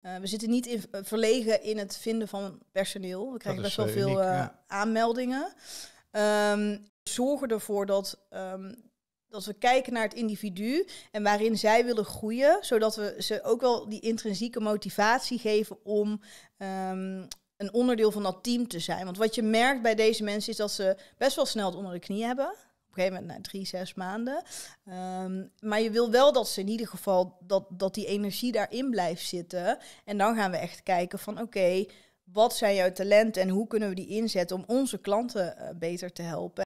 Eh, we zitten niet eh, verlegen in het vinden van personeel. We krijgen best wel eh, veel aanmeldingen. Ehm, zorgen ervoor dat, ehm, dat we kijken naar het individu en waarin zij willen groeien, zodat we ze ook wel die intrinsieke motivatie geven om ehm, een onderdeel van dat team te zijn. Want wat je merkt bij deze mensen is dat ze best wel snel het onder de knie hebben op een gegeven moment na drie, zes maanden. Ehm, maar je wil wel dat ze in ieder geval dat, dat die energie daarin blijft zitten. En dan gaan we echt kijken van oké, wat zijn jouw talenten en hoe kunnen we die inzetten om onze klanten eh, beter te helpen.